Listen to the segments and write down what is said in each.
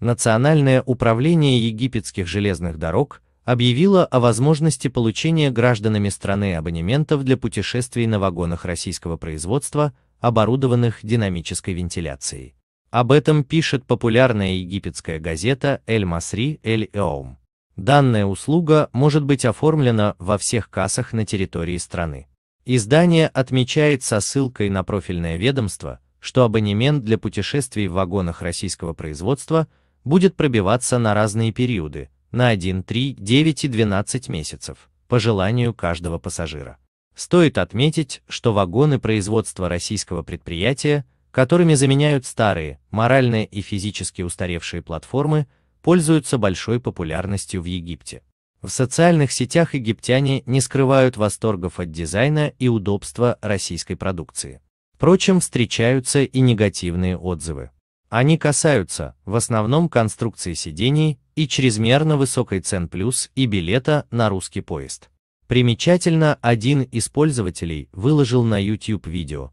Национальное управление египетских железных дорог объявило о возможности получения гражданами страны абонементов для путешествий на вагонах российского производства, оборудованных динамической вентиляцией. Об этом пишет популярная египетская газета «Эль Масри Эль Эом». Данная услуга может быть оформлена во всех кассах на территории страны. Издание отмечает со ссылкой на профильное ведомство, что абонемент для путешествий в вагонах российского производства – будет пробиваться на разные периоды, на 1, 3, 9 и 12 месяцев, по желанию каждого пассажира. Стоит отметить, что вагоны производства российского предприятия, которыми заменяют старые, морально и физически устаревшие платформы, пользуются большой популярностью в Египте. В социальных сетях египтяне не скрывают восторгов от дизайна и удобства российской продукции. Впрочем, встречаются и негативные отзывы. Они касаются, в основном, конструкции сидений и чрезмерно высокой цен плюс и билета на русский поезд. Примечательно, один из пользователей выложил на YouTube видео,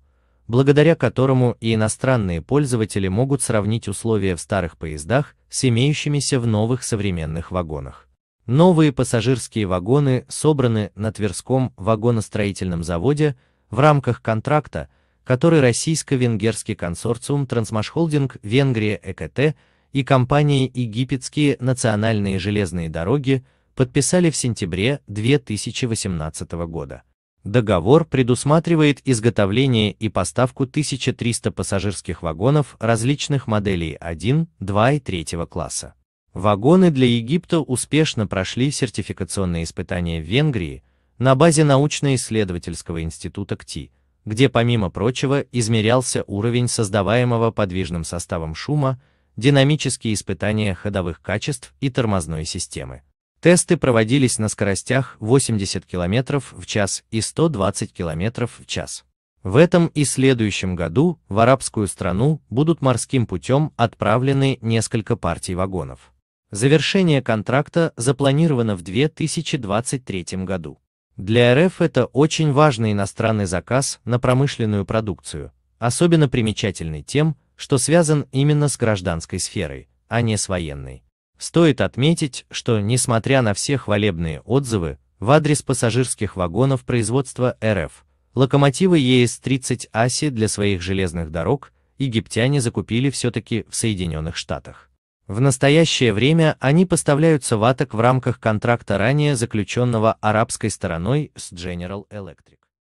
благодаря которому и иностранные пользователи могут сравнить условия в старых поездах с имеющимися в новых современных вагонах. Новые пассажирские вагоны собраны на Тверском вагоностроительном заводе в рамках контракта который российско-венгерский консорциум Трансмашхолдинг Венгрия ЭКТ и компании Египетские национальные железные дороги подписали в сентябре 2018 года. Договор предусматривает изготовление и поставку 1300 пассажирских вагонов различных моделей 1, 2 и 3 класса. Вагоны для Египта успешно прошли сертификационные испытания в Венгрии на базе научно-исследовательского института КТИ, где помимо прочего измерялся уровень создаваемого подвижным составом шума, динамические испытания ходовых качеств и тормозной системы. Тесты проводились на скоростях 80 км в час и 120 км в час. В этом и следующем году в арабскую страну будут морским путем отправлены несколько партий вагонов. Завершение контракта запланировано в 2023 году. Для РФ это очень важный иностранный заказ на промышленную продукцию, особенно примечательный тем, что связан именно с гражданской сферой, а не с военной. Стоит отметить, что, несмотря на все хвалебные отзывы в адрес пассажирских вагонов производства РФ, локомотивы ЕС-30 АСИ для своих железных дорог египтяне закупили все-таки в Соединенных Штатах. В настоящее время они поставляются в АТОК в рамках контракта ранее заключенного арабской стороной с General Electric.